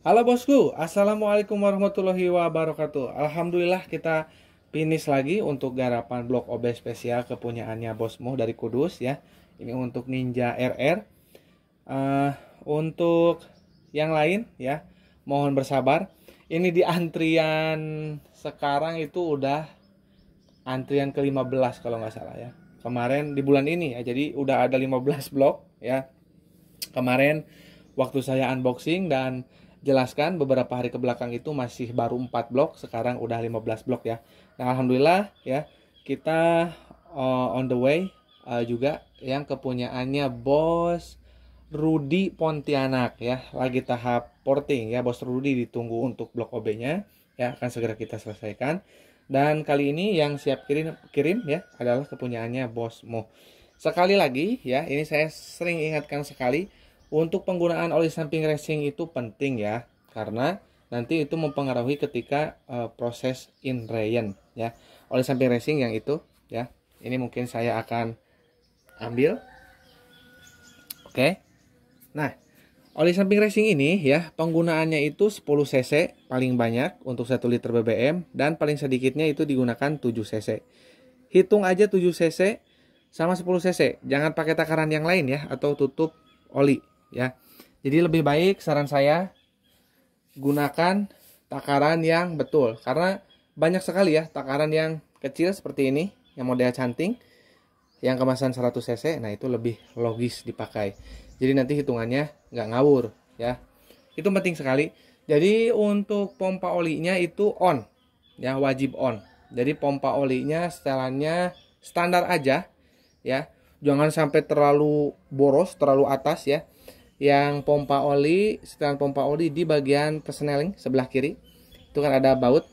Halo bosku, assalamualaikum warahmatullahi wabarakatuh. Alhamdulillah kita finish lagi untuk garapan blok OB spesial kepunyaannya bosmu dari Kudus ya. Ini untuk Ninja RR. Uh, eh, untuk yang lain ya, mohon bersabar. Ini di antrian sekarang itu udah antrian ke-15 kalau nggak salah ya. Kemarin di bulan ini ya, jadi udah ada 15 blok ya. Kemarin waktu saya unboxing dan jelaskan beberapa hari ke belakang itu masih baru 4 blok, sekarang udah 15 blok ya. Nah, alhamdulillah ya kita uh, on the way uh, juga yang kepunyaannya Bos Rudi Pontianak ya, lagi tahap porting ya Bos Rudi ditunggu untuk blok OB-nya ya akan segera kita selesaikan. Dan kali ini yang siap kirim kirim ya adalah kepunyaannya bosmu Sekali lagi ya, ini saya sering ingatkan sekali untuk penggunaan oli samping racing itu penting ya, karena nanti itu mempengaruhi ketika uh, proses in rayon ya. Oli samping racing yang itu ya. Ini mungkin saya akan ambil. Oke. Nah, oli samping racing ini ya, penggunaannya itu 10 cc paling banyak untuk 1 liter BBM dan paling sedikitnya itu digunakan 7 cc. Hitung aja 7 cc sama 10 cc, jangan pakai takaran yang lain ya atau tutup oli ya. Jadi lebih baik saran saya gunakan takaran yang betul karena banyak sekali ya takaran yang kecil seperti ini yang model canting yang kemasan 100 cc nah itu lebih logis dipakai jadi nanti hitungannya nggak ngawur ya itu penting sekali jadi untuk pompa olinya itu on ya wajib on jadi pompa olinya setelannya standar aja ya jangan sampai terlalu boros terlalu atas ya yang pompa oli, setelan pompa oli di bagian perseneling sebelah kiri. Itu kan ada baut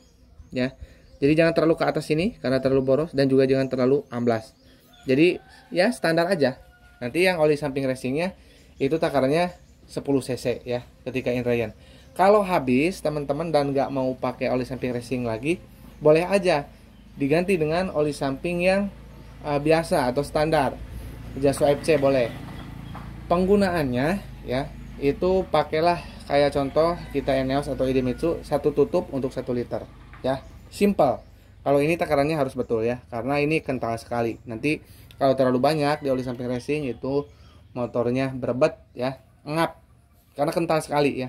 ya. Jadi jangan terlalu ke atas sini karena terlalu boros dan juga jangan terlalu amblas. Jadi ya standar aja. Nanti yang oli samping racingnya itu takarannya 10 cc ya ketika inrayan. Kalau habis teman-teman dan nggak mau pakai oli samping racing lagi, boleh aja diganti dengan oli samping yang uh, biasa atau standar. Jaso FC boleh. Penggunaannya ya itu pakailah kayak contoh kita Eneos atau Idemitsu satu tutup untuk satu liter ya simple kalau ini takarannya harus betul ya karena ini kental sekali nanti kalau terlalu banyak di oli samping racing itu motornya berebet ya ngap karena kental sekali ya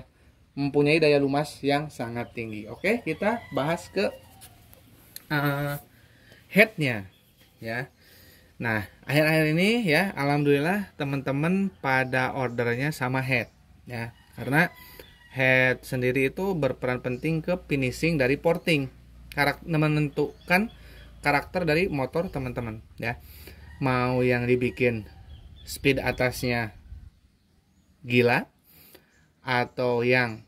mempunyai daya lumas yang sangat tinggi oke kita bahas ke uh, headnya ya Nah, akhir-akhir ini ya alhamdulillah teman-teman pada ordernya sama head ya. Karena head sendiri itu berperan penting ke finishing dari porting. Karakter menentukan karakter dari motor teman-teman ya. Mau yang dibikin speed atasnya gila atau yang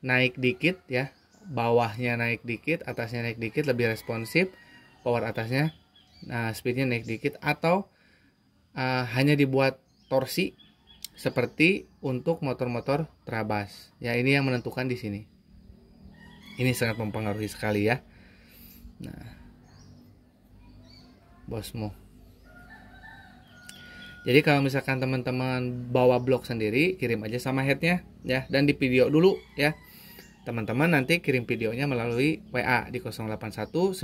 naik dikit ya, bawahnya naik dikit, atasnya naik dikit lebih responsif, power atasnya nah speednya naik dikit atau uh, hanya dibuat torsi seperti untuk motor-motor trabas ya ini yang menentukan di sini ini sangat mempengaruhi sekali ya nah bosmu jadi kalau misalkan teman-teman bawa blok sendiri kirim aja sama headnya ya dan di video dulu ya Teman-teman nanti kirim videonya melalui WA di 081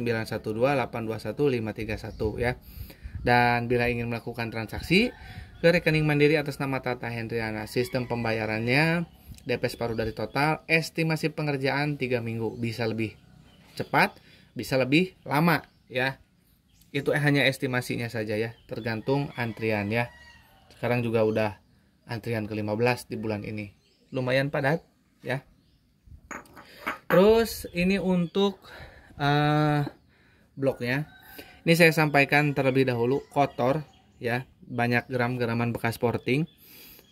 081912821531 ya. Dan bila ingin melakukan transaksi ke rekening Mandiri atas nama Tata Hendriana, sistem pembayarannya DP separuh dari total, estimasi pengerjaan 3 minggu, bisa lebih cepat, bisa lebih lama ya. Itu hanya estimasinya saja ya, tergantung antrian ya. Sekarang juga udah antrian ke-15 di bulan ini. Lumayan padat ya terus ini untuk uh, bloknya ini saya sampaikan terlebih dahulu kotor ya banyak gram geraman bekas porting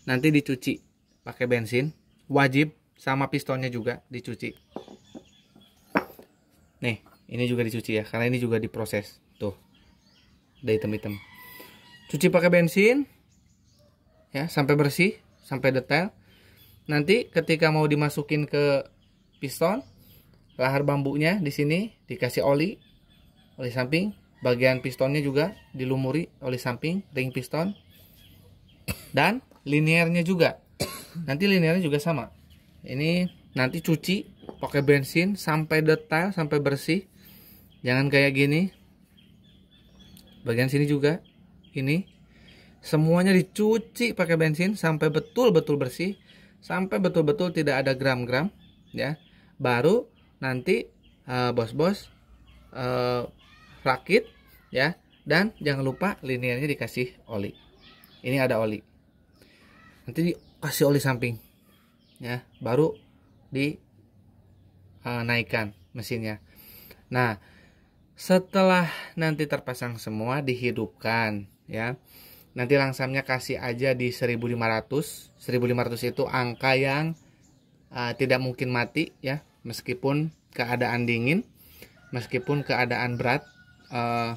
nanti dicuci pakai bensin wajib sama pistonnya juga dicuci nih ini juga dicuci ya karena ini juga diproses tuh dari item-item. cuci pakai bensin ya sampai bersih sampai detail nanti ketika mau dimasukin ke piston, lahar bambunya di sini dikasih oli, oli samping, bagian pistonnya juga dilumuri oli samping, ring piston, dan linearnya juga. Nanti linearnya juga sama. Ini nanti cuci pakai bensin sampai detail, sampai bersih. Jangan kayak gini. Bagian sini juga, ini semuanya dicuci pakai bensin sampai betul-betul bersih sampai betul-betul tidak ada gram-gram ya baru nanti eh, bos-bos uh, uh, rakit ya dan jangan lupa linearnya dikasih oli ini ada oli nanti dikasih oli samping ya baru dinaikkan eh, uh, mesinnya nah setelah nanti terpasang semua dihidupkan ya nanti langsamnya kasih aja di 1500 1500 itu angka yang uh, tidak mungkin mati ya meskipun keadaan dingin meskipun keadaan berat uh,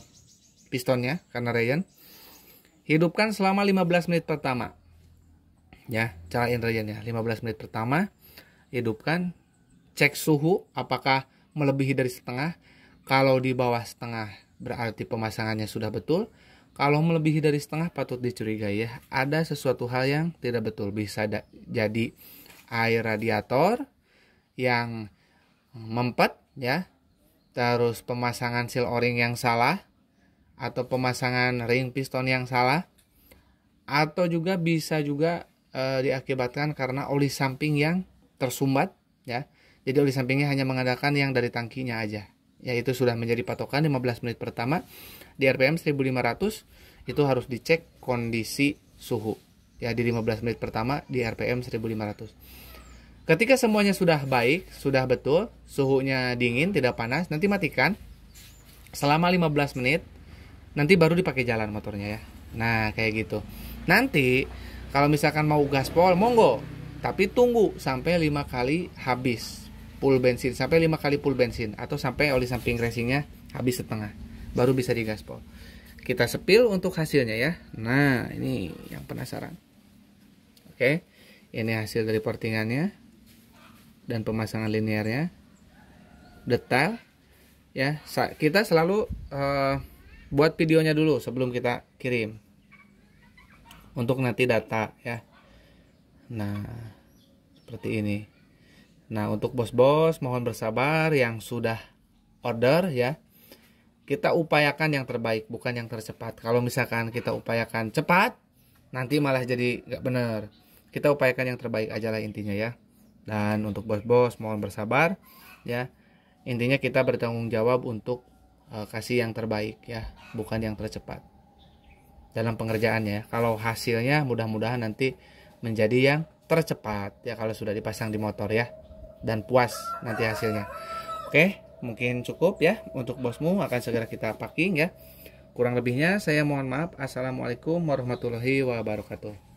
pistonnya karena Ryan hidupkan selama 15 menit pertama ya Ryan ya 15 menit pertama hidupkan cek suhu apakah melebihi dari setengah kalau di bawah setengah berarti pemasangannya sudah betul kalau melebihi dari setengah patut dicurigai ya ada sesuatu hal yang tidak betul bisa jadi air radiator yang mempet ya terus pemasangan seal o-ring yang salah atau pemasangan ring piston yang salah atau juga bisa juga e, diakibatkan karena oli samping yang tersumbat ya jadi oli sampingnya hanya mengandalkan yang dari tangkinya aja yaitu sudah menjadi patokan 15 menit pertama di RPM 1500 itu harus dicek kondisi suhu ya di 15 menit pertama di RPM 1500 Ketika semuanya sudah baik, sudah betul, suhunya dingin, tidak panas, nanti matikan selama 15 menit. Nanti baru dipakai jalan motornya ya. Nah, kayak gitu. Nanti kalau misalkan mau gaspol, monggo. Tapi tunggu sampai 5 kali habis full bensin, sampai 5 kali full bensin atau sampai oli samping racingnya habis setengah. Baru bisa digaspol. Kita sepil untuk hasilnya ya. Nah, ini yang penasaran. Oke. Ini hasil dari portingannya dan pemasangan linearnya detail ya kita selalu uh, buat videonya dulu sebelum kita kirim untuk nanti data ya nah seperti ini nah untuk bos-bos mohon bersabar yang sudah order ya kita upayakan yang terbaik bukan yang tercepat kalau misalkan kita upayakan cepat nanti malah jadi nggak bener kita upayakan yang terbaik aja lah intinya ya dan untuk bos-bos mohon bersabar ya. Intinya kita bertanggung jawab untuk e, kasih yang terbaik ya, bukan yang tercepat. Dalam pengerjaannya, kalau hasilnya mudah-mudahan nanti menjadi yang tercepat ya kalau sudah dipasang di motor ya dan puas nanti hasilnya. Oke, mungkin cukup ya untuk bosmu akan segera kita packing ya. Kurang lebihnya saya mohon maaf. Assalamualaikum warahmatullahi wabarakatuh.